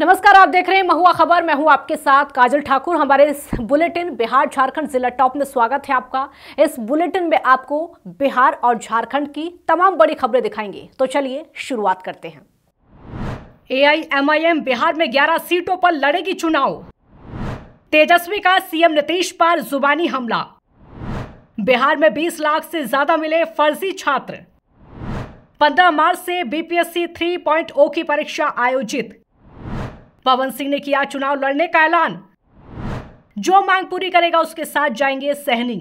नमस्कार आप देख रहे हैं महुआ खबर मैं हूं आपके साथ काजल ठाकुर हमारे इस बुलेटिन बिहार झारखंड जिला टॉप में स्वागत है आपका इस बुलेटिन में आपको बिहार और झारखंड की तमाम बड़ी खबरें दिखाएंगे तो चलिए शुरुआत करते हैं एम बिहार में 11 सीटों पर लड़ेगी चुनाव तेजस्वी का सीएम नीतीश पर जुबानी हमला बिहार में बीस लाख से ज्यादा मिले फर्जी छात्र पंद्रह मार्च से बीपीएससी थ्री की परीक्षा आयोजित पवन सिंह ने किया चुनाव लड़ने का ऐलान जो मांग पूरी करेगा उसके साथ जाएंगे सहनी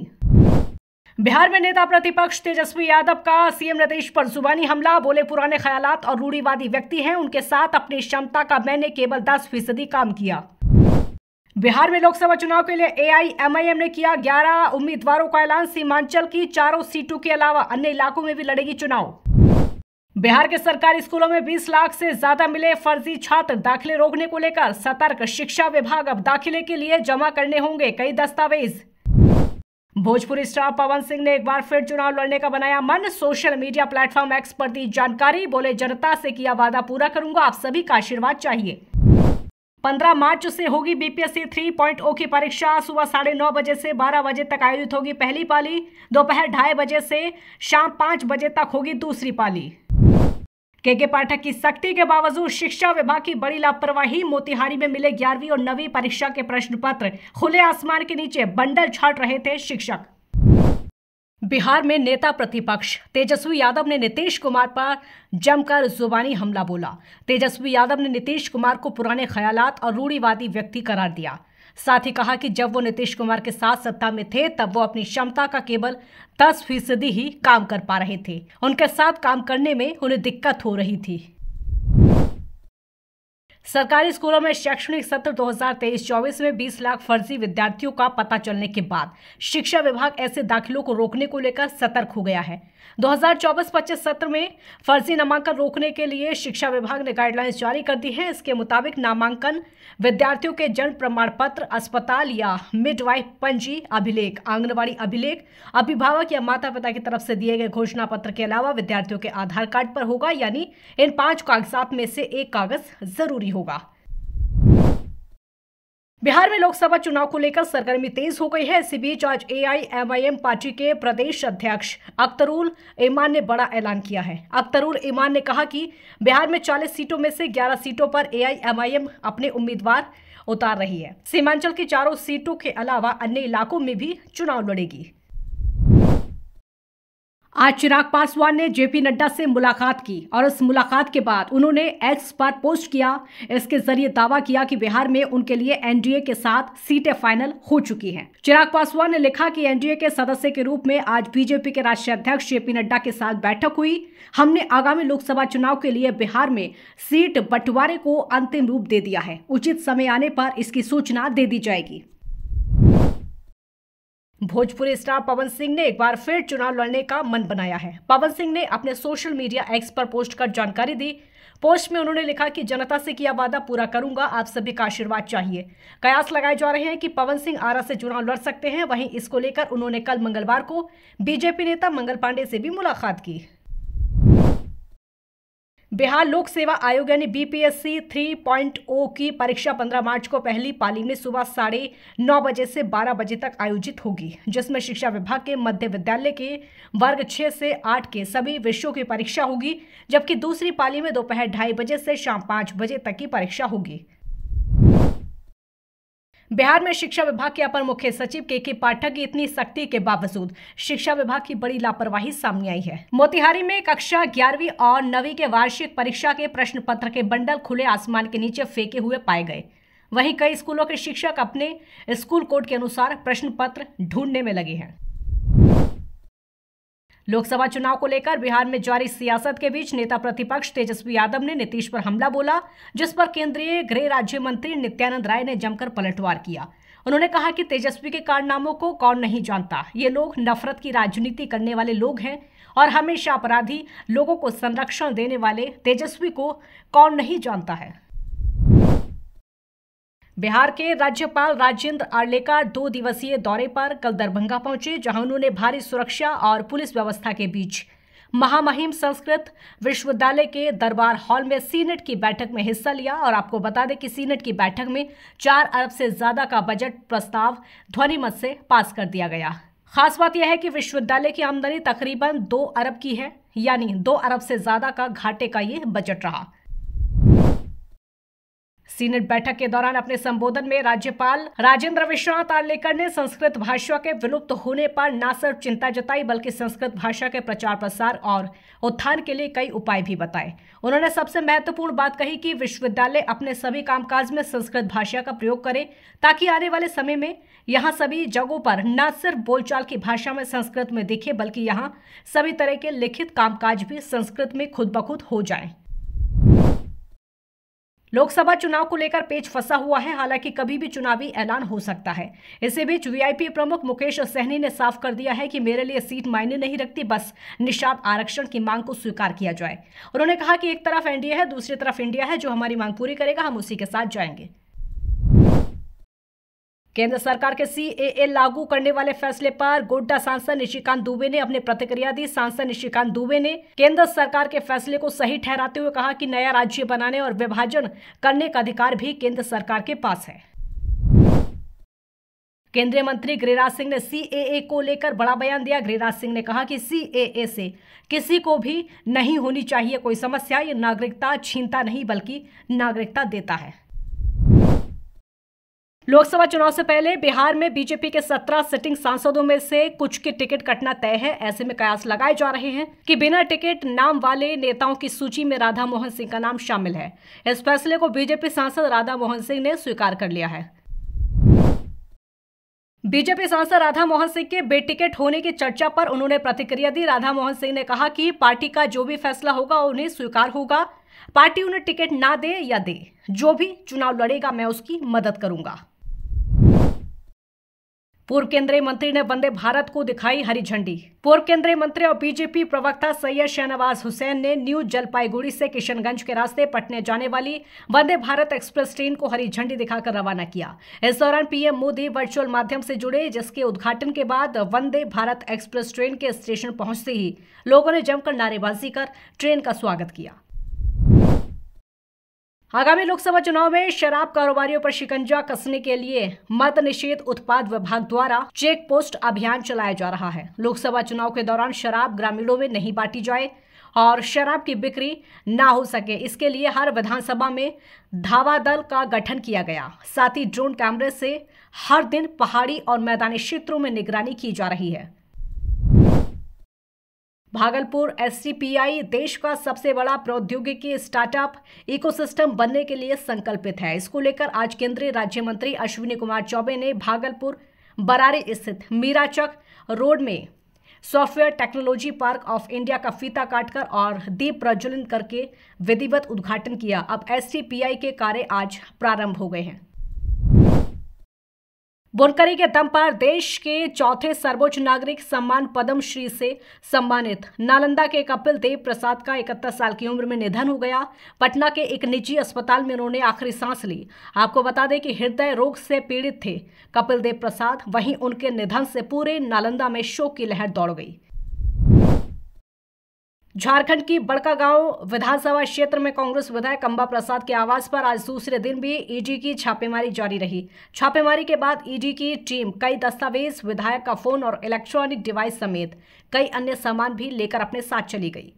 बिहार में नेता प्रतिपक्ष तेजस्वी यादव का सीएम नीतीश पर जुबानी हमला बोले पुराने ख्यालात और रूढ़ीवादी व्यक्ति हैं उनके साथ अपनी क्षमता का मैंने केवल दस फीसदी काम किया बिहार में लोकसभा चुनाव के लिए एआईएमआईएम ने किया 11 उम्मीदवारों का ऐलान सीमांचल की चारों सीटों के अलावा अन्य इलाकों में भी लड़ेगी चुनाव बिहार के सरकारी स्कूलों में 20 लाख से ज्यादा मिले फर्जी छात्र दाखिले रोकने को लेकर सतर्क शिक्षा विभाग अब दाखिले के लिए जमा करने होंगे कई दस्तावेज भोजपुरी स्टार पवन सिंह ने एक बार फिर चुनाव लड़ने का बनाया मन सोशल मीडिया प्लेटफॉर्म एक्स पर दी जानकारी बोले जनता से किया वादा पूरा करूंगा आप सभी का आशीर्वाद चाहिए 15 मार्च से होगी बीपीएससी थ्री पॉइंट ओ की परीक्षा सुबह साढ़े नौ बजे से 12 बजे तक आयोजित होगी पहली पाली दोपहर ढाई बजे से शाम पाँच बजे तक होगी दूसरी पाली के के पाठक की सख्ती के बावजूद शिक्षा विभाग की बड़ी लापरवाही मोतिहारी में मिले ग्यारहवीं और नवी परीक्षा के प्रश्न पत्र खुले आसमान के नीचे बंडल छाट रहे थे शिक्षक बिहार में नेता प्रतिपक्ष तेजस्वी यादव ने नीतीश कुमार पर जमकर जुबानी हमला बोला तेजस्वी यादव ने नीतीश कुमार को पुराने ख्यालात और रूढ़ीवादी व्यक्ति करार दिया साथ ही कहा कि जब वो नीतीश कुमार के साथ सत्ता में थे तब वो अपनी क्षमता का केवल दस फीसदी ही काम कर पा रहे थे उनके साथ काम करने में उन्हें दिक्कत हो रही थी सरकारी स्कूलों में शैक्षणिक सत्र 2023-24 में 20 लाख फर्जी विद्यार्थियों का पता चलने के बाद शिक्षा विभाग ऐसे दाखिलों को रोकने को लेकर सतर्क हो गया है 2024-25 सत्र में फर्जी नामांकन रोकने के लिए शिक्षा विभाग ने गाइडलाइंस जारी कर दी है इसके मुताबिक नामांकन विद्यार्थियों के जन्म प्रमाण पत्र अस्पताल या मिडवाइफ पंजी अभिलेख आंगनबाड़ी अभिलेख अभिभावक या माता पिता की तरफ से दिए गए घोषणा पत्र के अलावा विद्यार्थियों के आधार कार्ड पर होगा यानी इन पांच कागजात में से एक कागज जरूरी होगा बिहार में लोकसभा चुनाव को लेकर सरगर्मी तेज हो गई है इसी बीच आज एआईएमआईएम पार्टी के प्रदेश अध्यक्ष अख्तरुल ईमान ने बड़ा ऐलान किया है अख्तरुल ईमान ने कहा कि बिहार में 40 सीटों में से 11 सीटों पर एआईएमआईएम अपने उम्मीदवार उतार रही है सीमांचल की चारों सीटों के अलावा अन्य इलाकों में भी चुनाव लड़ेगी आज चिराग पासवान ने जेपी नड्डा से मुलाकात की और इस मुलाकात के बाद उन्होंने एक्स पर पोस्ट किया इसके जरिए दावा किया कि बिहार में उनके लिए एनडीए के साथ सीटें फाइनल हो चुकी हैं चिराग पासवान ने लिखा कि एनडीए के सदस्य के रूप में आज बीजेपी के राष्ट्रीय अध्यक्ष जेपी नड्डा के साथ बैठक हुई हमने आगामी लोकसभा चुनाव के लिए बिहार में सीट बंटवारे को अंतिम रूप दे दिया है उचित समय आने पर इसकी सूचना दे दी जाएगी भोजपुरी स्टार पवन सिंह ने एक बार फिर चुनाव लड़ने का मन बनाया है पवन सिंह ने अपने सोशल मीडिया एक्स पर पोस्ट कर जानकारी दी पोस्ट में उन्होंने लिखा कि जनता से किया वादा पूरा करूंगा आप सभी का आशीर्वाद चाहिए कयास लगाए जा रहे हैं कि पवन सिंह आरा से चुनाव लड़ सकते हैं वहीं इसको लेकर उन्होंने कल मंगलवार को बीजेपी नेता मंगल पांडे से भी मुलाकात की बिहार लोक सेवा आयोग यानी बीपीएससी 3.0 की परीक्षा 15 मार्च को पहली पाली में सुबह साढ़े नौ बजे से 12 बजे तक आयोजित होगी जिसमें शिक्षा विभाग के मध्य विद्यालय के वर्ग 6 से 8 के सभी विषयों की परीक्षा होगी जबकि दूसरी पाली में दोपहर ढाई बजे से शाम पाँच बजे तक की परीक्षा होगी बिहार में शिक्षा विभाग के अपर मुख्य सचिव के के पाठक की इतनी सख्ती के बावजूद शिक्षा विभाग की बड़ी लापरवाही सामने आई है मोतिहारी में कक्षा ग्यारहवीं और नवी के वार्षिक परीक्षा के प्रश्न पत्र के बंडल खुले आसमान के नीचे फेंके हुए पाए गए वहीं कई स्कूलों के शिक्षक अपने स्कूल कोड के अनुसार प्रश्न पत्र ढूंढने में लगे हैं लोकसभा चुनाव को लेकर बिहार में जारी सियासत के बीच नेता प्रतिपक्ष तेजस्वी यादव ने नीतीश पर हमला बोला जिस पर केंद्रीय गृह राज्य मंत्री नित्यानंद राय ने जमकर पलटवार किया उन्होंने कहा कि तेजस्वी के कारनामों को कौन नहीं जानता ये लोग नफरत की राजनीति करने वाले लोग हैं और हमेशा अपराधी लोगों को संरक्षण देने वाले तेजस्वी को कौन नहीं जानता है बिहार के राज्यपाल राजेंद्र आर्लेकर दो दिवसीय दौरे पर कल दरभंगा पहुंचे जहां उन्होंने भारी सुरक्षा और पुलिस व्यवस्था के बीच महामहिम संस्कृत विश्वविद्यालय के दरबार हॉल में सीनेट की बैठक में हिस्सा लिया और आपको बता दें कि सीनेट की बैठक में चार अरब से ज़्यादा का बजट प्रस्ताव ध्वनिमत से पास कर दिया गया खास बात यह है कि विश्वविद्यालय की आमदनी तकरीबन दो अरब की है यानी दो अरब से ज़्यादा का घाटे का ये बजट रहा सीनेट बैठक के दौरान अपने संबोधन में राज्यपाल राजेंद्र विश्वनाथ आर्लेकर ने संस्कृत भाषा के विलुप्त होने पर न सिर्फ चिंता जताई बल्कि संस्कृत भाषा के प्रचार प्रसार और उत्थान के लिए कई उपाय भी बताए उन्होंने सबसे महत्वपूर्ण बात कही कि विश्वविद्यालय अपने सभी कामकाज में संस्कृत भाषा का प्रयोग करे ताकि आने वाले समय में यहाँ सभी जगहों पर न सिर्फ बोलचाल की भाषा में संस्कृत में दिखे बल्कि यहाँ सभी तरह के लिखित कामकाज भी संस्कृत में खुद बखुद हो जाए लोकसभा चुनाव को लेकर पेच फंसा हुआ है हालांकि कभी भी चुनावी ऐलान हो सकता है इसी बीच वीआईपी प्रमुख मुकेश सहनी ने साफ कर दिया है कि मेरे लिए सीट मायने नहीं रखती बस निषाद आरक्षण की मांग को स्वीकार किया जाए उन्होंने कहा कि एक तरफ एनडीए है दूसरी तरफ इंडिया है जो हमारी मांग पूरी करेगा हम उसी के साथ जाएंगे केंद्र सरकार के सी लागू करने वाले फैसले पर गोड्डा सांसद निशिकांत दुबे ने अपनी प्रतिक्रिया दी सांसद निशिकांत दुबे ने केंद्र सरकार के फैसले को सही ठहराते हुए कहा कि नया राज्य बनाने और विभाजन करने का अधिकार भी केंद्र सरकार के पास है केंद्रीय मंत्री गिरिराज सिंह ने सीएए को लेकर बड़ा बयान दिया गिरिराज सिंह ने कहा कि सीएए से किसी को भी नहीं होनी चाहिए कोई समस्या ये नागरिकता छीनता नहीं बल्कि नागरिकता देता है लोकसभा चुनाव से पहले बिहार में बीजेपी के 17 सिटिंग सांसदों में से कुछ के टिकट कटना तय है ऐसे में कयास लगाए जा रहे हैं कि बिना टिकट नाम वाले नेताओं की सूची में राधा मोहन सिंह का नाम शामिल है इस फैसले को बीजेपी सांसद राधा मोहन सिंह ने स्वीकार कर लिया है बीजेपी सांसद राधा मोहन सिंह के बेटिकट होने की चर्चा पर उन्होंने प्रतिक्रिया दी राधा मोहन सिंह ने कहा कि पार्टी का जो भी फैसला होगा उन्हें स्वीकार होगा पार्टी उन्हें टिकट ना दे या दे जो भी चुनाव लड़ेगा मैं उसकी मदद करूंगा पूर्व केंद्रीय मंत्री ने वंदे भारत को दिखाई हरी झंडी पूर्व केंद्रीय मंत्री और बीजेपी प्रवक्ता सैयद शहनवाज हुसैन ने न्यू जलपाईगुड़ी से किशनगंज के रास्ते पटने जाने वाली वंदे भारत एक्सप्रेस ट्रेन को हरी झंडी दिखाकर रवाना किया इस दौरान पीएम मोदी वर्चुअल माध्यम से जुड़े जिसके उद्घाटन के बाद वंदे भारत एक्सप्रेस ट्रेन के स्टेशन पहुंचते ही लोगों ने जमकर नारेबाजी कर ट्रेन का स्वागत किया आगामी लोकसभा चुनाव में शराब कारोबारियों पर शिकंजा कसने के लिए मद निषेध उत्पाद विभाग द्वारा चेक पोस्ट अभियान चलाया जा रहा है लोकसभा चुनाव के दौरान शराब ग्रामीणों में नहीं बांटी जाए और शराब की बिक्री ना हो सके इसके लिए हर विधानसभा में धावा दल का गठन किया गया साथ ही ड्रोन कैमरे से हर दिन पहाड़ी और मैदानी क्षेत्रों में निगरानी की जा रही है भागलपुर एससीपीआई देश का सबसे बड़ा प्रौद्योगिकी स्टार्टअप इकोसिस्टम बनने के लिए संकल्पित है इसको लेकर आज केंद्रीय राज्य मंत्री अश्विनी कुमार चौबे ने भागलपुर बरारी स्थित मीराचक रोड में software technology park of India का फीता काटकर और दीप प्रज्वलित करके विधिवत उद्घाटन किया अब एस के कार्य आज प्रारंभ हो गए हैं बुनकरी के दम पर देश के चौथे सर्वोच्च नागरिक सम्मान पद्मश्री से सम्मानित नालंदा के कपिल देव प्रसाद का इकहत्तर साल की उम्र में निधन हो गया पटना के एक निजी अस्पताल में उन्होंने आखिरी सांस ली आपको बता दें कि हृदय रोग से पीड़ित थे कपिल देव प्रसाद वहीं उनके निधन से पूरे नालंदा में शोक की लहर दौड़ गई झारखंड की बड़कागांव विधानसभा क्षेत्र में कांग्रेस विधायक अंबा प्रसाद के आवास पर आज दूसरे दिन भी ईडी की छापेमारी जारी रही छापेमारी के बाद ईडी की टीम कई दस्तावेज विधायक का फोन और इलेक्ट्रॉनिक डिवाइस समेत कई अन्य सामान भी लेकर अपने साथ चली गई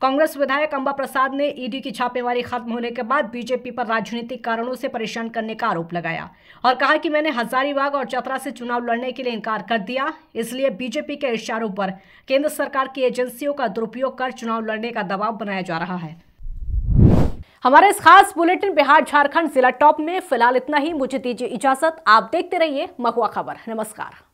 कांग्रेस विधायक अंबा प्रसाद ने ईडी की छापेमारी खत्म होने के बाद बीजेपी पर राजनीतिक कारणों से परेशान करने का आरोप लगाया और कहा कि मैंने हजारीबाग और चतरा से चुनाव लड़ने के लिए इनकार कर दिया इसलिए बीजेपी के इशारों पर केंद्र सरकार की एजेंसियों का दुरुपयोग कर चुनाव लड़ने का दबाव बनाया जा रहा है हमारे इस खास बुलेटिन बिहार झारखंड जिला टॉप में फिलहाल इतना ही मुझे दीजिए इजाजत आप देखते रहिए महुआ खबर नमस्कार